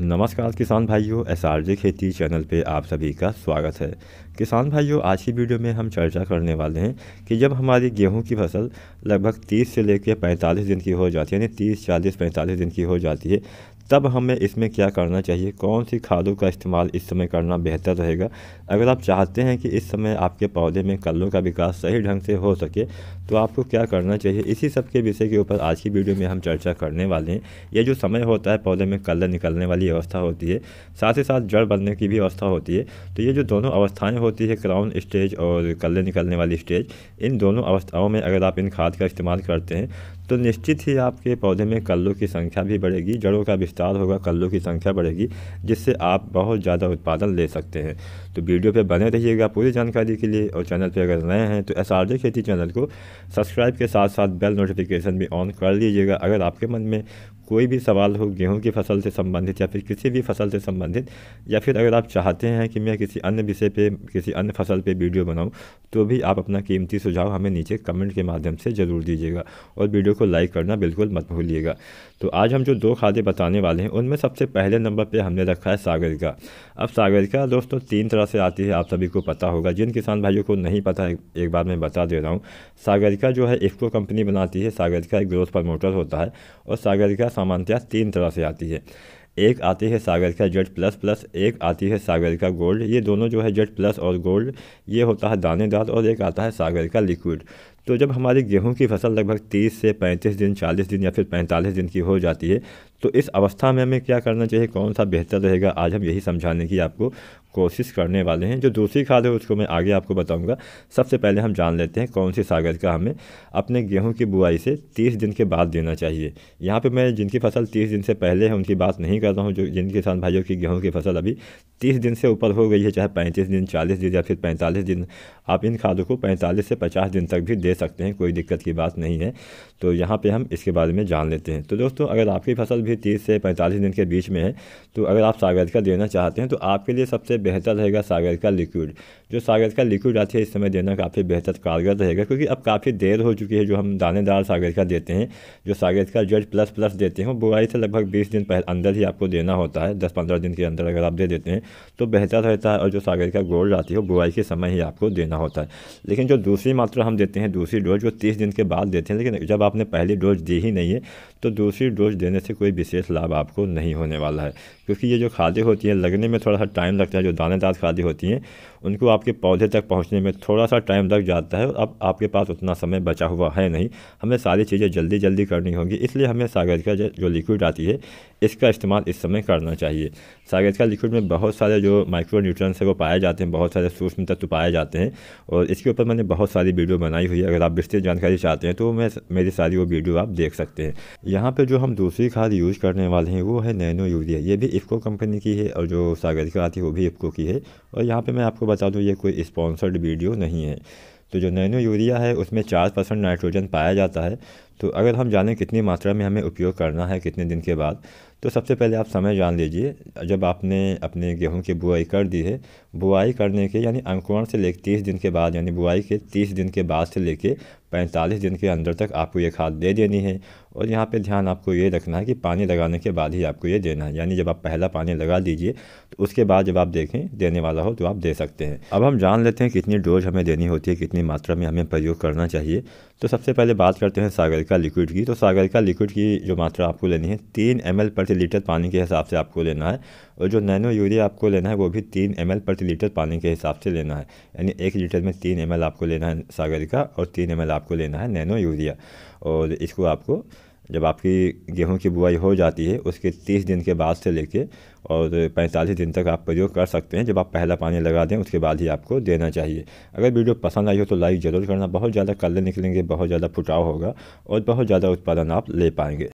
नमस्कार किसान भाइयों एस खेती चैनल पे आप सभी का स्वागत है किसान भाइयों आज की वीडियो में हम चर्चा करने वाले हैं कि जब हमारी गेहूं की फसल लगभग 30 से लेकर 45 दिन की हो जाती है यानी 30 40 45 दिन की हो जाती है तब हमें इसमें क्या करना चाहिए कौन सी खादों का इस्तेमाल इस समय करना बेहतर रहेगा अगर आप चाहते हैं कि इस समय आपके पौधे में कल्लों का विकास सही ढंग से हो सके तो आपको क्या करना चाहिए इसी सब के विषय के ऊपर आज की वीडियो में हम चर्चा करने वाले हैं ये जो समय होता है पौधे में कल्ला निकलने वाली अवस्था होती है साथ ही साथ जड़ बनने की भी अवस्था होती है तो ये जो दोनों अवस्थाएँ होती है क्राउन स्टेज और कल्ले निकलने वाली स्टेज इन दोनों अवस्थाओं में अगर आप इन खाद का इस्तेमाल करते हैं तो निश्चित ही आपके पौधे में कल्लों की संख्या भी बढ़ेगी जड़ों का विस्तार होगा कल्लों की संख्या बढ़ेगी जिससे आप बहुत ज़्यादा उत्पादन ले सकते हैं तो वीडियो पर बने रहिएगा पूरी जानकारी के लिए और चैनल पर अगर नए हैं तो एस आर खेती चैनल को सब्सक्राइब के साथ साथ बेल नोटिफिकेशन भी ऑन कर लीजिएगा अगर आपके मन में कोई भी सवाल हो गेहूं की फसल से संबंधित या फिर किसी भी फसल से संबंधित या फिर अगर आप चाहते हैं कि मैं किसी अन्य विषय पे किसी अन्य फसल पे वीडियो बनाऊं तो भी आप अपना कीमती सुझाव हमें नीचे कमेंट के माध्यम से ज़रूर दीजिएगा और वीडियो को लाइक करना बिल्कुल मत भूलिएगा तो आज हम जो दो खादे बताने वाले हैं उनमें सबसे पहले नंबर पे हमने रखा है सागरिका अब सागरिका दोस्तों तीन तरह से आती है आप सभी को पता होगा जिन किसान भाइयों को नहीं पता एक बार मैं बता दे रहा हूँ सागरिका जो है इफ्को कंपनी बनाती है सागरिका एक ग्रोथ प्रमोटर होता है और सागरिका सामान्यतः तीन तरह से आती है एक आती है सागर का जेड प्लस प्लस एक आती है सागर का गोल्ड ये दोनों जो है जेड प्लस और गोल्ड ये होता है दानेदार और एक आता है सागर का लिक्विड तो जब हमारी गेहूं की फसल लगभग 30 से 35 दिन 40 दिन या फिर 45 दिन की हो जाती है तो इस अवस्था में हमें क्या करना चाहिए कौन सा बेहतर रहेगा आज हम यही समझाने की आपको कोशिश करने वाले हैं जो दूसरी खाद है उसको मैं आगे आपको बताऊंगा सबसे पहले हम जान लेते हैं कौन सी सागर का हमें अपने गेहूं की बुआई से तीस दिन के बाद देना चाहिए यहाँ पर मैं जिनकी फसल तीस दिन से पहले है उनकी बात नहीं कर रहा हूँ जो जिन किसान भाइयों की गेहूँ की फसल अभी तीस दिन से ऊपर हो गई है चाहे पैंतीस दिन चालीस दिन या फिर पैंतालीस दिन आप इन खादों को पैंतालीस से पचास दिन तक भी दे सकते हैं कोई दिक्कत की बात नहीं है तो यहाँ पर हम इसके बारे में जान लेते हैं तो दोस्तों अगर आपकी फसल भी तीस से पैंतालीस दिन के बीच में है तो अगर आप सागर का देना चाहते हैं तो आपके लिए सबसे बेहतर रहेगा सागर का लिक्विड जो सागर का लिक्विड आती है इस समय देना काफ़ी बेहतर कारगर रहेगा क्योंकि अब काफ़ी देर हो चुकी है जो हम दानेदार सागर का देते हैं जो सागर का जज प्लस प्लस देते हैं वो बुआई से लगभग बीस दिन पहले अंदर ही आपको देना होता है दस पंद्रह दिन के अंदर अगर आप दे देते हैं तो बेहतर रहता है और जो सागर का गोल्ड आती है वो बुआई के समय ही आपको देना होता है लेकिन जो दूसरी मात्रा हम देते हैं दूसरी डोज वो तीस दिन के बाद देते हैं लेकिन जब आपने पहली डोज दी ही नहीं है तो दूसरी डोज देने से कोई विशेष लाभ आपको नहीं होने वाला है क्योंकि ये जो खादें होती हैं लगने में थोड़ा सा टाइम लगता है जो दानेदार खाली होती हैं उनको आपके पौधे तक पहुंचने में थोड़ा सा टाइम लग जाता है और अब आपके पास उतना समय बचा हुआ है नहीं हमें सारी चीज़ें जल्दी जल्दी करनी होगी इसलिए हमें का जो लिक्विड आती है इसका इस्तेमाल इस समय करना चाहिए सागर का लिक्विड में बहुत सारे जो माइक्रो न्यूट्रंस है वो पाए जाते हैं बहुत सारे सूक्ष्म तत्व पाए जाते हैं और इसके ऊपर मैंने बहुत सारी वीडियो बनाई हुई है अगर आप विस्तृत जानकारी चाहते हैं तो मैं मेरी सारी वो वीडियो आप देख सकते हैं यहाँ पर जो हम दूसरी खाद यूज़ करने वाले हैं वो है नैनो यूरिया ये भी इफको कंपनी की है और जो सागर आती है वो भी को की है और यहाँ पे मैं आपको बता दूँ ये कोई स्पॉन्सर्ड वीडियो नहीं है तो जो नैनो यूरिया है उसमें चार परसेंट नाइट्रोजन पाया जाता है तो अगर हम जानें कितनी मात्रा में हमें उपयोग करना है कितने दिन के बाद तो सबसे पहले आप समय जान लीजिए जब आपने अपने गेहूं की बुआई कर दी है बुआई करने के यानी अंकुरण से लेकर तीस दिन के बाद यानी बुआई के तीस दिन के बाद से लेके पैंतालीस दिन के अंदर तक आपको ये खाद दे देनी है और यहाँ पे ध्यान आपको ये रखना है कि पानी लगाने के बाद ही आपको ये देना है यानी जब आप पहला पानी लगा दीजिए तो उसके बाद जब आप देखें देने वाला हो तो आप दे सकते हैं अब हम जान लेते हैं कितनी डोज हमें देनी होती है कितनी मात्रा में हमें प्रयोग करना चाहिए तो सबसे पहले बात करते हैं सागर का लिक्विड की तो सागर का लिक्विड की जो मात्रा आपको लेनी है तीन एम प्रति लीटर पानी के हिसाब से आपको लेना है और जो नैनो यूरिया आपको लेना है वो भी तीन एम प्रति लीटर पानी के हिसाब से लेना है यानी एक लीटर में तीन एम आपको लेना है सागर का और तीन एम आपको लेना है नैनो यूरिया और इसको आपको जब आपकी गेहूं की बुआई हो जाती है उसके 30 दिन के बाद से लेके और 45 दिन तक आप प्रयोग कर सकते हैं जब आप पहला पानी लगा दें उसके बाद ही आपको देना चाहिए अगर वीडियो पसंद आई हो तो लाइक ज़रूर करना बहुत ज़्यादा कलर निकलेंगे बहुत ज़्यादा फुटाव होगा और बहुत ज़्यादा उत्पादन आप ले पाएंगे